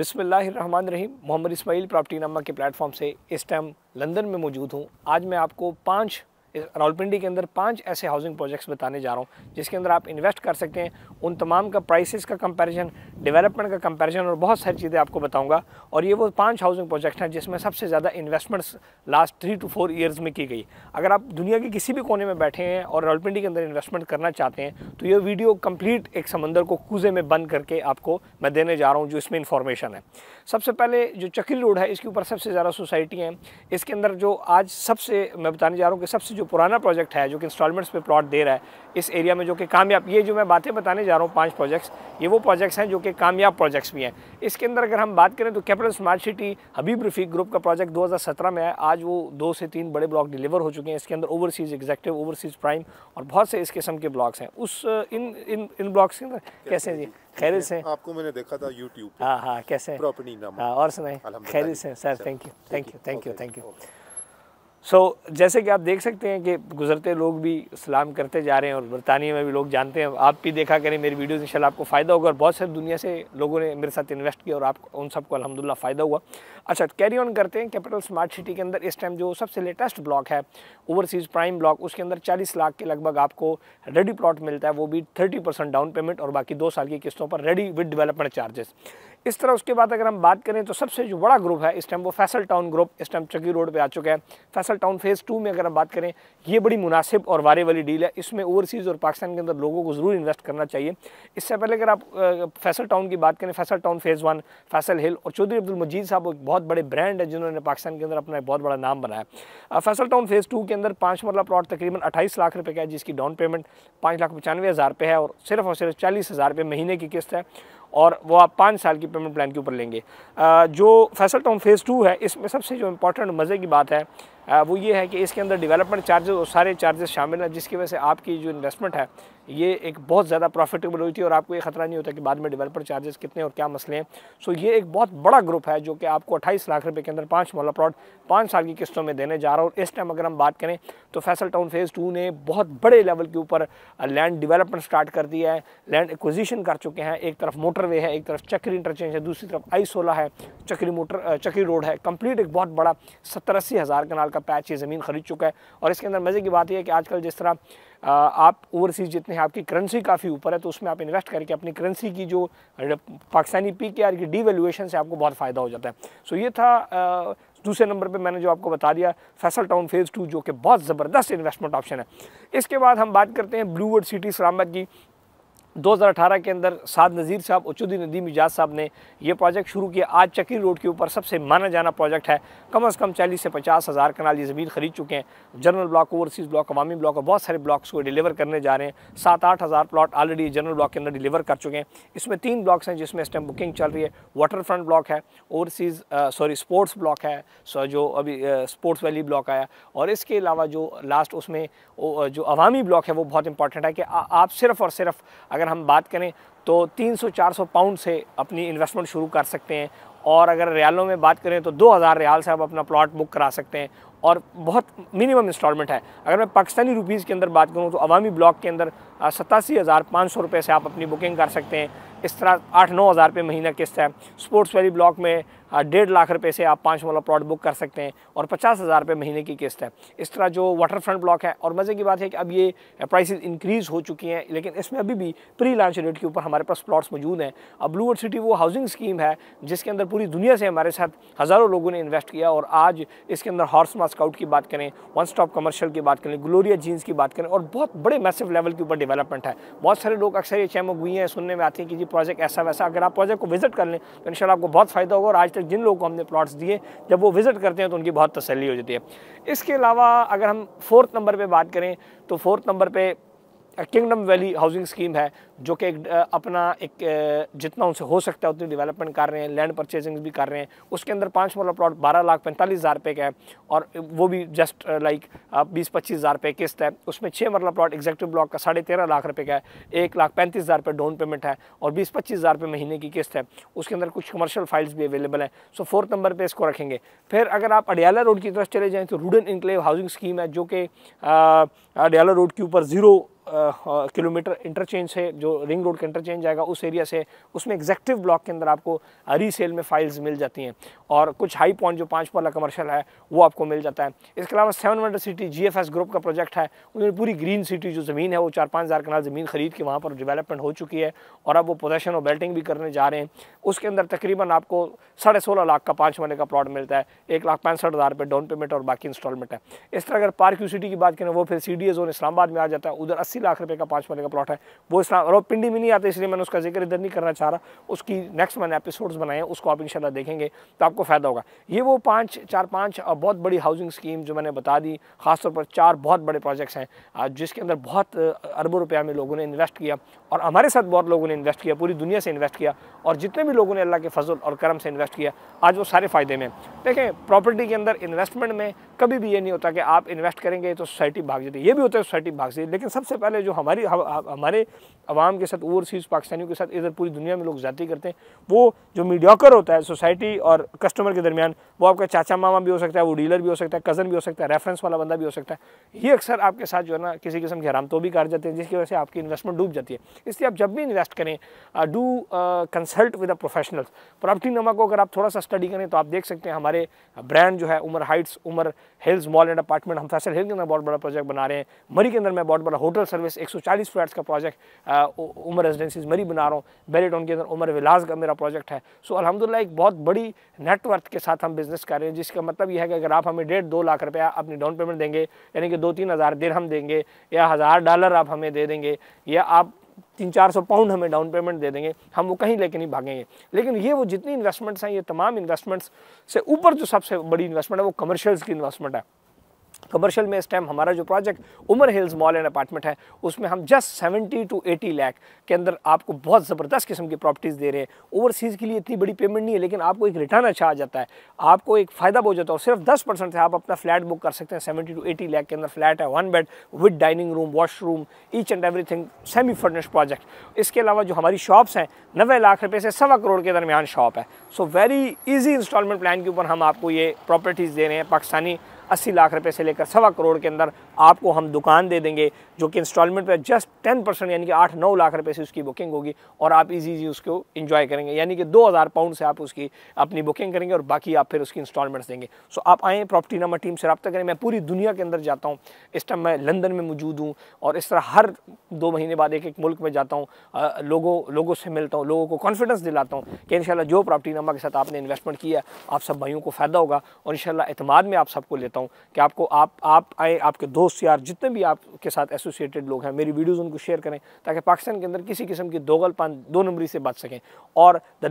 रहीम Mohammad Ismail property नामा के platform से इस टाइम लंदन में मौजूद हूँ आज मैं आपको पाँच रावलपिंडी के अंदर पांच ऐसे हाउसिंग प्रोजेक्ट्स बताने जा रहा हूँ जिसके अंदर आप इन्वेस्ट कर सकते हैं उन तमाम का प्राइसेस का कंपैरिजन डेवलपमेंट का कंपैरिजन और बहुत सारी चीज़ें आपको बताऊंगा और ये वो पांच हाउसिंग प्रोजेक्ट हैं जिसमें सबसे ज़्यादा investments last three two four years में की गई अगर आप दुनिया के किसी भी कोने में बैठे हैं और रावलपिंडी के अंदर इन्वेस्टमेंट करना चाहते हैं तो ये वीडियो कम्प्लीट एक समंदर को कूजे में बंद करके आपको मैं देने जा रहा हूँ जो इसमें इन्फॉर्मेशन है सबसे पहले जो चक्री रोड है इसके ऊपर सबसे ज़्यादा सोसाइटी हैं इसके अंदर जो आज सबसे मैं बताने जा रहा हूँ कि सबसे जो पुराना प्रोजेक्ट है जो कि इंस्टॉलमेंट्स पे प्लॉट दे रहा है इस एरिया में जो कि कामयाब ये जो मैं बातें बताने जा रहा हूँ पाँच प्रोजेक्ट्स ये वो प्रोजेक्ट्स हैं जो कि कामयाब प्रोजेक्ट्स भी हैं इसके अंदर अगर हम बात करें तो capital smart city Habib Rafiq group का प्रोजेक्ट दो में है आज वो दो से तीन बड़े ब्लॉक डिलीवर हो चुके हैं इसके अंदर ओवरसीज़ एग्जेक्टिव ओवरसीज़ प्राइम और बहुत से इस किस्म के ब्लॉक्स हैं उस इन इन इन ब्लॉक्स के अंदर कैसे जी खैर से आपको मैंने देखा था यूट्यूब हाँ हाँ कैसे प्रॉपर्टी नाम हाँ, और सुनाए खैर से sir thank you thank you thank you thank you so जैसे कि आप देख सकते हैं कि गुजरते लोग भी सलाम करते जा रहे हैं और बरतानिया में भी लोग जानते हैं आप भी देखा करें मेरी वीडियोज़ इन आपको फ़ायदा होगा और बहुत सारी दुनिया से लोगों ने मेरे साथ इन्वेस्ट किया और आप उन सबको अलहमदिल्ला फ़ायदा हुआ अच्छा कैरी ऑन करते हैं कैपिटल स्मार्ट सिटी के अंदर इस टाइम जो सबसे लेटेस्ट ब्लॉक है ओवरसीज़ प्राइम ब्लॉक उसके अंदर चालीस लाख के लगभग आपको रेडी प्लॉट मिलता है वो भी थर्टी डाउन पेमेंट और बाकी दो साल की किस्तों पर रेडी विद डिवेलपमेंट चार्जेस इस तरह उसके बाद अगर हम बात करें तो सबसे जो बड़ा ग्रुप है इस टाइम वो फैसल टाउन ग्रुप इस टाइम चकी रोड पर आ चुका है फैसल टाउन फेज़ टू में अगर हम बात करें ये बड़ी मुनासिब और वारे वाली डील है इसमें ओवरसीज़ और पाकिस्तान के अंदर लोगों को ज़रूर इन्वेस्ट करना चाहिए इससे पहले अगर आप फैसल टाउन की बात करें Faisal town phase one Faisal hill और चौधरी अब्दुल मजीद साहब एक बहुत बड़े ब्रांड है जिन्होंने पाकिस्तान के अंदर अपना एक बहुत बड़ा नाम बनाया फैसल टाउन फेज़ टू के अंदर पाँच मरला प्लाट तकरीबन अट्ठाईस लाख रुपये का है जिसकी डाउन पेमेंट पाँच लाख पचानवे हज़ार रुपये है और सिर्फ और सिर्फ चालीस हज़ार रुपये महीने की किस्त है और वो आप पाँच साल की पेमेंट प्लान के ऊपर लेंगे जो फैसल टाउन फेज़ टू है इसमें सबसे जो इम्पोर्टेंट मज़े की बात है वो ये है कि इसके अंदर डेवलपमेंट चार्जेस और सारे चार्जेस शामिल हैं जिसकी वजह से आपकी जो इन्वेस्टमेंट है ये एक बहुत ज़्यादा प्रॉफिटेबल हुई थी और आपको ये खतरा नहीं होता कि बाद में डेवलपर चार्जेस कितने और क्या मसले हैं सो ये एक बहुत बड़ा ग्रुप है जो कि आपको अट्ठाईस लाख रुपये के अंदर पाँच मोला प्लॉट पाँच साल की किस्तों में देने जा रहा हूँ इस टाइम अगर हम बात करें तो फैसल टाउन फेज़ टू ने बहुत बड़े लेवल के ऊपर लैंड डिवेलपमेंट स्टार्ट कर दिया है लैंड एक्विजिशन कर चुके हैं एक तरफ मोटरवे है एक तरफ चक्री इंटरचेंज है दूसरी तरफ आई है चक्री मोटर चक्री रोड है कम्प्लीट एक बहुत बड़ा सत्तर अस्सी हज़ार कनाल का का पैच ये ज़मीन ख़रीद चुका है और इसके अंदर मज़े की बात यह है कि आजकल जिस तरह आप ओवरसीज़ जितने हैं आपकी करेंसी काफ़ी ऊपर है तो उसमें आप इन्वेस्ट करके अपनी करेंसी की जो पाकिस्तानी पी के आर की डीवेल्यूशन से आपको बहुत फ़ायदा हो जाता है सो ये था दूसरे नंबर पे मैंने जो आपको बता दिया फैसल टाउन फेज़ टू जो कि बहुत ज़बरदस्त इन्वेस्टमेंट ऑप्शन है इसके बाद हम बात करते हैं ब्लूवर्ड सिटी इस्लामाबाद की 2018 के अंदर साद नज़ीर साहब उचुद्दीन नदीम इजाज साहब ने यह प्रोजेक्ट शुरू किया आज चक्री रोड के ऊपर सबसे माना जाना प्रोजेक्ट है कम अज़ कम चालीस से पचास हज़ार कनाल ये ज़मीन खरीद चुके हैं general block overseas block Awami block और बहुत सारे ब्लॉक्स को डिलीवर करने जा रहे हैं सात आठ हज़ार प्लाट ऑलरेडी जनरल ब्लॉक के अंदर डिलीवर कर चुके हैं इसमें तीन ब्लॉक्स हैं जिसमें इस टाइम बुकिंग चल रही है वाटर फ्रंट ब्लॉक है ओवरसीज़ सॉरी स्पोर्ट्स ब्लॉक है जो अभी स्पोर्ट्स वैली ब्लॉक आया और इसके अलावा जो लास्ट उसमें जो अवामी ब्लॉक है वो बहुत इंपॉर्टेंट है कि आप सिर्फ और सिर्फ अगर अगर हम बात करें तो 300-400 पाउंड से अपनी इन्वेस्टमेंट शुरू कर सकते हैं और अगर रियालों में बात करें तो 2000 रियाल से आप अपना प्लॉट बुक करा सकते हैं और बहुत मिनिमम इंस्टॉलमेंट है अगर मैं पाकिस्तानी रुपीज़ के अंदर बात करूँ तो अवामी ब्लॉक के अंदर सतासी हज़ार पाँच सौ रुपये से आप अपनी बुकिंग कर सकते हैं इस तरह आठ नौ हज़ार रुपये महीना किस्त है स्पोर्ट्स वैली ब्लॉक में डेढ़ लाख रुपए से आप पाँच वाला प्लॉट बुक कर सकते हैं और पचास हज़ार रुपये महीने की किस्त है इस तरह जो वाटर फ्रंट ब्लॉक है और मज़े की बात है कि अब ये प्राइसेस इंक्रीज़ हो चुकी हैं लेकिन इसमें अभी भी प्री लॉन्च रेट के ऊपर हमारे पास प्लॉट्स मौजूद हैं अब ब्लूवर्ड सिटी वो हाउसिंग स्कीम है जिसके अंदर पूरी दुनिया से हमारे साथ हज़ारों लोगों ने इन्वेस्ट किया और आज इसके अंदर हॉर्स स्काउट की बात करें वन स्टॉप कमर्शल की बात करें ग्लोरिया जीन्स की बात करें और बहुत बड़े मैसेव लेवल के ऊपर डेवलपमेंट है बहुत सारे लोग अक्सर ये चैमक हुई हैं सुनने में आती हैं कि जी प्रोजेक्ट ऐसा वैसा अगर आप प्रोजेक्ट को विजिट कर लें तो इनशाला आपको बहुत फ़ायदा होगा और आज तक जिन लोगों को हमने प्लाट्स दिए जब वो विज़िट करते हैं तो उनकी बहुत तसली हो जाती है इसके अलावा अगर हम फोर्थ नंबर पर बात करें तो फोर्थ नंबर पर किंगडम वैली हाउसिंग स्कीम है जो कि अपना एक जितना उनसे हो सकता है उतनी डेवलपमेंट कर रहे हैं लैंड परचेजिंग भी कर रहे हैं उसके अंदर पाँच मरला प्लॉट बारह लाख पैंतालीस हज़ार रुपये का है और वो भी जस्ट लाइक बीस पच्चीस हज़ार रुपये किस्त है उसमें छः मरला प्लॉट एग्जेक्टिव ब्लॉक का साढ़े तेरह लाख रुपये का है एक लाख पैंतीस हज़ार रुपये डाउन पेमेंट है और बीस पच्चीस हज़ार रुपये महीने की किस्त है उसके अंदर कुछ कमर्शल फाइल्स भी अवेलेबल हैं सो फोर्थ नंबर पर इसको रखेंगे फिर अगर आप अडियाला रोड की तरफ चले जाएँ तो रूडन इंक्लेव हाउसिंग स्कीम है जो कि अडियाला रोड के ऊपर ज़ीरो किलोमीटर इंटरचेंज है जो रिंग रोड का इंटरचेंज आएगा उस एरिया से उसमें एग्जैक्टिव ब्लॉक के अंदर आपको रीसेल में फाइल्स मिल जाती हैं और कुछ हाई पॉइंट जो पाँच पाला कमर्शल है वो आपको मिल जाता है इसके अलावा सेवन वंडर सिटी जी ग्रुप का प्रोजेक्ट है उन्होंने पूरी ग्रीन सिटी जो ज़मीन है वो चार पाँच हज़ार कनाल ज़मीन खरीद के वहाँ पर डिवेलपमेंट हो चुकी है और अब वो पोजेशन और बेल्टिंग भी करने जा रहे हैं उसके अंदर तकरीबन आपको साढ़े सोलह लाख का पाँच महीने का प्लॉट मिलता है एक लाख पैंसठ हज़ार रुपये डाउन पेमेंट और बाकी इंस्टॉलमेंट है इस तरह अगर पार्क यू सिटी की बात करें वो फिर सी डी जोन इस्लाबाद में आ जाता है उधर अस्सी अस्सी लाख रुपये का पाँच महीने का प्लॉट है वो इस और पिंडी में नहीं आते इसलिए मैंने उसका जिक्र इधर नहीं करना चाह रहा उसकी नेक्स्ट मैंने एपिसोड्स बनाए हैं उसको आप इंशाल्लाह देखेंगे तो आपको फ़ायदा होगा ये वो पाँच चार पाँच बहुत बड़ी हाउसिंग स्कीम जो मैंने बता दी खासतौर पर चार बहुत बड़े प्रोजेक्ट्स हैं जिसके अंदर बहुत अरबों रुपया में लोगों ने इन्वेस्ट किया और हमारे साथ बहुत लोगों ने इन्वेस्ट किया पूरी दुनिया से इन्वेस्ट किया और जितने भी लोगों ने अल्लाह के फजल और करम से इन्वेस्ट किया आज वो सारे फ़ायदे में देखें प्रॉपर्टी के अंदर इन्वेस्टमेंट में कभी भी ये नहीं होता कि आप इन्वेस्ट करेंगे तो सोसाइटी भाग जाती है ये भी होता है सोसाइटी भाग जाती है लेकिन सबसे पहले पहले जो हमारी हमारे आवाम के साथ ओवरसीज़ पाकिस्तानियों के साथ इधर पूरी दुनिया में लोग जाती करते हैं वो जो मीडियाकर होता है सोसाइटी और कस्टमर के दरमियान वो आपका चाचा मामा भी हो सकता है वो डीलर भी हो सकता है कज़न भी हो सकता है रेफरेंस वाला बंदा भी हो सकता है ये अक्सर आपके साथ जो है ना किसी किस्म के हराम तो भी काट जाते हैं जिसकी वजह से आपकी इन्वेस्टमेंट डूब जाती है इसलिए आप जब भी इन्वेस्ट करें do consult with a professionals property नमा को अगर आप थोड़ा सा स्टडी करें तो आप देख सकते हैं हमारे ब्रांड जो है Umar heights Umar hills mall and apartment हम फैसल हिल के अंदर बहुत बड़ा प्रोजेक्ट बना रहे हैं मरी के अंदर मैं बहुत बड़ा होटल सर्विस 140 फ्लैट्स का प्रोजेक्ट उमर रेजिडेंसीज मरी बना रहा हूँ बेरीटोन के अंदर उमर विलास का मेरा प्रोजेक्ट है सो अलहमदिल्ला एक बहुत बड़ी नेटवर्थ के साथ हम बिज़नेस कर रहे हैं जिसका मतलब यह है कि अगर आप हमें डेढ़ दो लाख रुपया अपनी डाउन पेमेंट देंगे यानी कि दो तीन हज़ार दिन हम देंगे या हज़ार डॉलर आप हमें दे देंगे या आप तीन चार सौ पाउंड हमें डाउन पेमेंट दे देंगे हम वो कहीं लेके नहीं भागेंगे लेकिन ये वो जितनी इन्वेस्टमेंट्स हैं ये तमाम इन्वेस्टमेंट्स से ऊपर जो सबसे बड़ी इन्वेस्टमेंट है वो कमर्शियल्स की इन्वेस्टमेंट है कमर्शियल में इस टाइम हमारा जो project Umar hills mall and apartment है उसमें हम just seventy two eighty lakh के अंदर आपको बहुत ज़बरदस्त किस्म की प्रॉपर्टीज़ दे रहे हैं ओवरसीज़ के लिए इतनी बड़ी पेमेंट नहीं है लेकिन आपको एक रिटर्न अच्छा आ जाता है आपको एक फ़ायदा बहुत जाता है और सिर्फ दस परसेंट से आप अपना फ्लैट बुक कर सकते हैं सेवेंटी टू एटी लाख के अंदर फ्लैट है one bed with dining room washroom each and everything semi furnish project इसके अलावा जो हमारी शॉप्स हैं नबे लाख रुपये से सवा करोड़ के दरमियान शॉप है so very easy installment plan के ऊपर हम आपको ये प्रॉपर्टीज़ दे रहे हैं पाकिस्तानी अस्सी लाख रुपए से लेकर सवा करोड़ के अंदर आपको हम दुकान दे देंगे जो कि इंस्टॉलमेंट पर जस्ट टेन परसेंट यानी कि आठ नौ लाख रुपये से उसकी बुकिंग होगी और आप इजी इजी उसको एंजॉय करेंगे यानी कि दो हज़ार पाउंड से आप उसकी अपनी बुकिंग करेंगे और बाकी आप फिर उसकी इंस्टॉलमेंट्स देंगे सो आप आएँ प्रॉपर्टी नंबर टीम से रब्ता करें मैं पूरी दुनिया के अंदर जाता हूँ इस टाइम मैं लंदन में मौजूद हूँ और इस तरह हर दो महीने बाद एक एक मुल्क में जाता हूँ लोगों लोगों से मिलता हूँ लोगों को कॉन्फिडेंस दिलाता हूँ कि इन जो प्रॉपर्टी नंबर के साथ आपने इन्वेस्टमेंट किया आप सब भाइयों को फ़ायदा होगा और इन शाला में आप सबको लेता हूँ कि आपको आप आप आए आपके दोस्त दोस्त यार जितने भी आपके साथ एसोसिएटेड लोग हैं मेरी वीडियोज़ उनको शेयर करें ताकि पाकिस्तान के अंदर किसी किस्म की पान दो नंबरी से बच सकें और the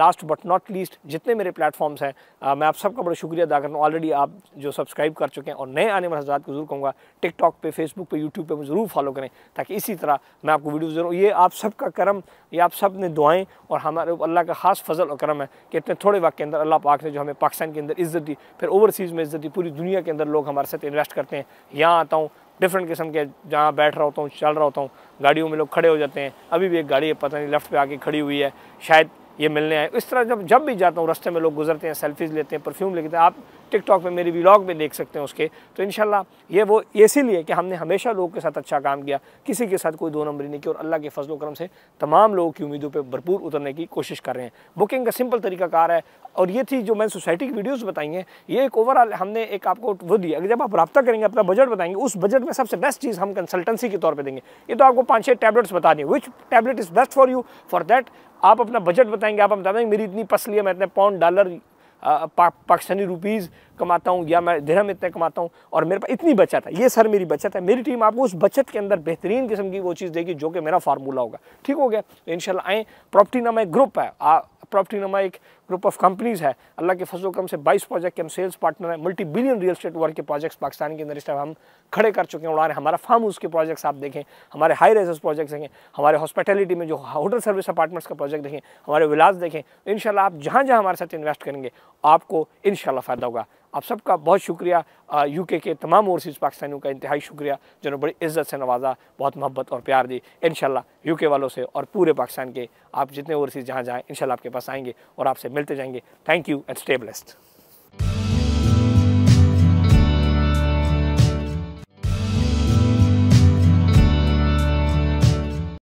last but not least जितने मेरे प्लेटफॉर्म्स हैं मैं आप सबका बड़ा शुक्रिया अदा कर रहा हूँ ऑलरेडी आप जो सब्सक्राइब कर चुके हैं और नए आने वाले हजार को जरूर कहूँगा टिकटॉक पर फेसबुक पर यूट्यूब पर ज़रूर फॉलो करें ताकि इसी तरह मैं आपको वीडियो जरूर ये आप सबका करम ये आप सब ने दुआएँ और हमारे ऊपर अल्लाह का खास फजल और करम है कि इतने थोड़े वक्त के अंदर अल्लाह पाक ने जो हमें पाकिस्तान के अंदर इज्जत दी फिर ओवरसीज़ में इज्जत दी पूरी दुनिया के अंदर लोग हमारे साथ इन्वेस्ट करते हैं यहाँ जहाँ आता हूँ डिफरेंट किस्म के जहाँ बैठ रहा होता हूँ चल रहा होता हूँ गाड़ियों में लोग खड़े हो जाते हैं अभी भी एक गाड़ी है पता नहीं लेफ्ट पे आके खड़ी हुई है शायद ये मिलने आए इस तरह जब जब भी जाता हूँ रास्ते में लोग गुजरते हैं सेल्फीज़ लेते हैं परफ्यूम लेते हैं आप टिकटॉक पे मेरी व्लॉग में देख सकते हैं उसके तो इन ये वो इसीलिए कि हमने हमेशा लोगों के साथ अच्छा काम किया किसी के साथ कोई दो नंबरी नहीं की और अल्लाह के फजल करम से तमाम लोगों की उम्मीदों पर भरपूर उतरने की कोशिश कर रहे हैं बुकिंग का सिंपल तरीका कार है और ये थी जो मैंने सोसाइटी की वीडियोज़ बताई हैं ये एक ओवरऑल हमने एक आपको वो दिया अगर जब आप रब्ता करेंगे अपना बजट बताएंगे उस बजट में सबसे बेस्ट चीज़ हम कंसल्टेंसी के तौर पर देंगे ये तो आपको पाँच छः टैबलेट्स बता दें which tablet is best for you for that आप अपना बजट बताएंगे आप बता देंगे मेरी इतनी पसली है मैं इतने पाउंड डॉलर पाकिस्तानी रुपीज़ कमाता हूँ या मैं धर्म इतने कमाता हूँ और मेरे पास इतनी बचत है ये सर मेरी बचत है मेरी टीम आपको उस बचत के अंदर बेहतरीन किस्म की वो चीज़ देगी जो कि मेरा फार्मूला होगा ठीक हो गया इन आएँ प्रॉपर्टी नामा एक ग्रुप है प्रॉपर्टी नामा एक ग्रुप ऑफ कंपनीज़ है अल्लाह के फजल कम से 22 प्रोजेक्ट के हम सेल्स पार्टनर हैं multi billion real estate work के प्रोजेक्ट्स पाकिस्तान के अंदर इस टाइम हम खड़े कर चुके हैं उड़ा रहे हैं हमारा फार्म हाउस के प्रोजेक्ट्स आप देखें हमारे हाई रेजेस प्रोजेक्ट्स देखें हमारे हॉस्पिटलिटी में जो होटल सर्विस अपार्टमेंट्स का प्रोजेक्ट देखें हमारे विलास देखें इन आप जहाँ जहाँ हमारे साथ इन्वेस्ट करेंगे आपको इन फ़ायदा होगा आप सबका बहुत शुक्रिया यूके के तमाम ओवरसीज़ पाकिस्तानियों का इंतहाई शुक्रिया जिन्होंने बड़ी इज्जत से नवाजा बहुत मोहब्बत और प्यार दी इन यूके वालों से और पूरे पाकिस्तान के आप जितने ओवरसीज़ जहाँ जाएँ इन आपके पास आएंगे और आपसे मिलते जाएंगे thank you and stay blessed